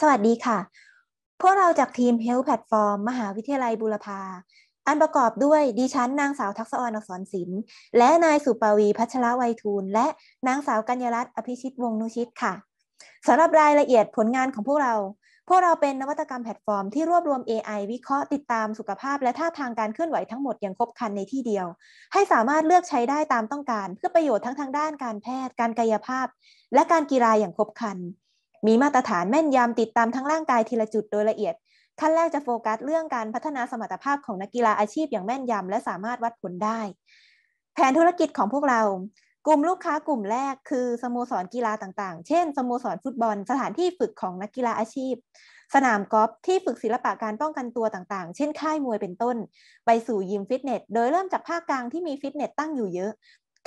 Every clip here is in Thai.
สวัสดีค่ะ พวกเราจากทีม Health Platform มหาวิทยาลัยบูรพาอันประกอบด้วยดิฉันนางสาวทักษอรอักษรศิลป์และนายสุปวีพัชระไวทูลและนางสาวกัญญรัตน์อภิชิตวงนุชิตค่ะ สำหรับรายละเอียดผลงานของพวกเรา พวกเราเป็นนวัตกรรมแพลตฟอร์มที่รวบรวม AI วิเคราะห์ติดตามสุขภาพและท่าทางการเคลื่อนไหวทั้งหมดอย่างครบครันในที่เดียว ให้สามารถเลือกใช้ได้ตามต้องการ เพื่อประโยชน์ทั้งทางด้านการแพทย์ การกายภาพ และการกีฬาอย่างครบครันมีมาตรฐานแม่นยำติดตามทั้งร่างกายทีละจุดโดยละเอียดขั้นแรกจะโฟกัสเรื่องการพัฒนาสมรรถภาพของนักกีฬาอาชีพอย่างแม่นยำและสามารถวัดผลได้ แผนธุรกิจของพวกเรา กลุ่มลูกค้ากลุ่มแรกคือสโมสรกีฬาต่างๆ เช่นสโมสรฟุตบอลสถานที่ฝึกของนักกีฬาอาชีพ สนามกอล์ฟที่ฝึกศิลปะการป้องกันตัวต่าง ๆ เช่น ค่ายมวยเป็นต้น ไปสู่ยิมฟิตเนสโดยเริ่มจากภาคกลางที่มีฟิตเนสตั้งอยู่เยอะ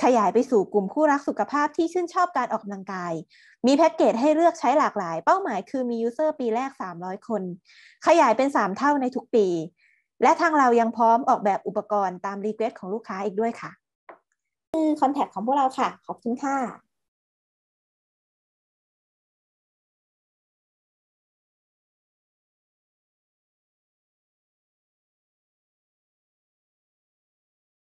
ขยายไปสู่กลุ่มคู่รักสุขภาพที่ชื่นชอบการออกกำลังกาย มีแพ็กเกจให้เลือกใช้หลากหลาย เป้าหมายคือมียูเซอร์ปีแรก 300 คน ขยายเป็น 3 เท่าในทุกปี และทางเรายังพร้อมออกแบบอุปกรณ์ตามรีเควสของลูกค้าอีกด้วยค่ะ คือคอนแทคของพวกเราค่ะ ขอบคุณค่ะ